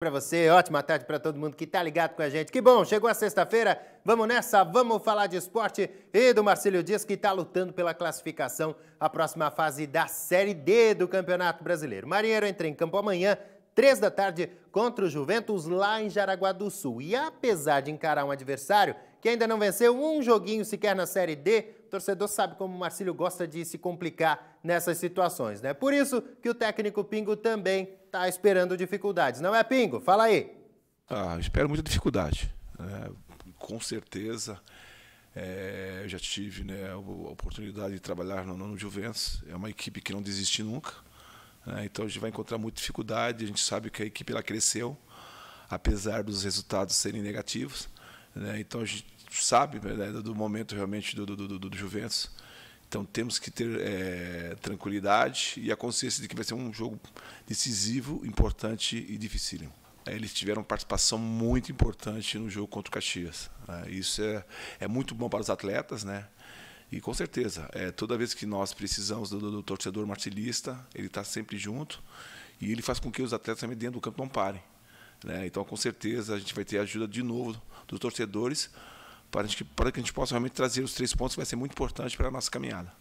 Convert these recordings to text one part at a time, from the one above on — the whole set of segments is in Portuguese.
para você, ótima tarde para todo mundo que está ligado com a gente. Que bom, chegou a sexta-feira, vamos nessa, vamos falar de esporte e do Marcílio Dias que está lutando pela classificação à próxima fase da Série D do Campeonato Brasileiro. Marinheiro entra em campo amanhã, três da tarde, contra o Juventus lá em Jaraguá do Sul. E apesar de encarar um adversário que ainda não venceu um joguinho sequer na Série D, torcedor sabe como o Marcílio gosta de se complicar nessas situações, né? Por isso que o técnico Pingo também está esperando dificuldades. Não é, Pingo? Fala aí. Ah, espero muita dificuldade. Né? com certeza. É, eu já tive né, a oportunidade de trabalhar no, no Juventus. É uma equipe que não desiste nunca. Né? Então a gente vai encontrar muita dificuldade. A gente sabe que a equipe ela cresceu, apesar dos resultados serem negativos. Né? Então a gente sabe né, né do momento realmente do, do, do, do, Juventus. Então temos que ter é, tranquilidade e a consciência de que vai ser um jogo decisivo, importante e dificílimo. Eh, eles tiveram participação muito importante no jogo contra o Caxias. Né? Isso é, é muito bom para os atletas, né? E com certeza, é, toda vez que nós precisamos do, do, do torcedor marcelista, ele está sempre junto e ele faz com que os atletas também dentro do campo não parem. Né? Então, com certeza, a gente vai ter a ajuda de novo dos torcedores para, gente, para que a gente possa realmente trazer os três pontos, que vai ser muito importante para a nossa caminhada.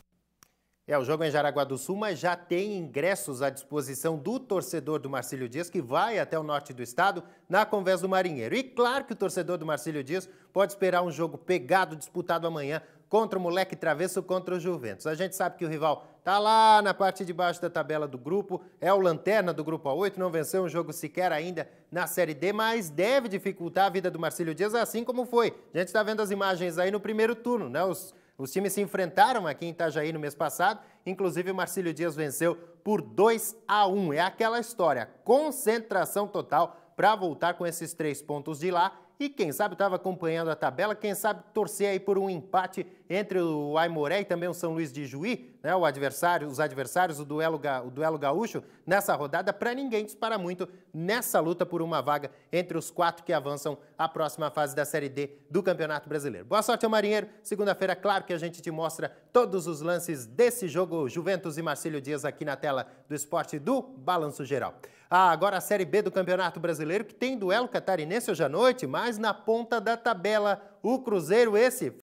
É, o jogo é em Jaraguá do Sul, mas já tem ingressos à disposição do torcedor do Marcílio Dias, que vai até o norte do estado, na Convés do Marinheiro. E claro que o torcedor do Marcílio Dias pode esperar um jogo pegado, disputado amanhã contra o Moleque Travesso, contra o Juventus. A gente sabe que o rival está lá na parte de baixo da tabela do grupo, é o lanterna do grupo A8, não venceu um jogo sequer ainda na Série D, mas deve dificultar a vida do Marcílio Dias, assim como foi. A gente está vendo as imagens aí no primeiro turno, né? Os, os times se enfrentaram aqui em Itajaí no mês passado, inclusive o Marcílio Dias venceu por 2 a 1. É aquela história, concentração total para voltar com esses três pontos de lá e quem sabe estava acompanhando a tabela, quem sabe torcer aí por um empate entre o Aimoré e também o São Luís de Juí, né, o adversário, os adversários, o duelo, o duelo gaúcho nessa rodada, para ninguém dispara muito nessa luta por uma vaga entre os quatro que avançam à próxima fase da Série D do Campeonato Brasileiro. Boa sorte ao Marinheiro. Segunda-feira, claro que a gente te mostra todos os lances desse jogo Juventus e Marcílio Dias aqui na tela do Esporte do Balanço Geral. Ah, agora a Série B do Campeonato Brasileiro, que tem duelo catarinense hoje à noite, mas mais na ponta da tabela. O Cruzeiro esse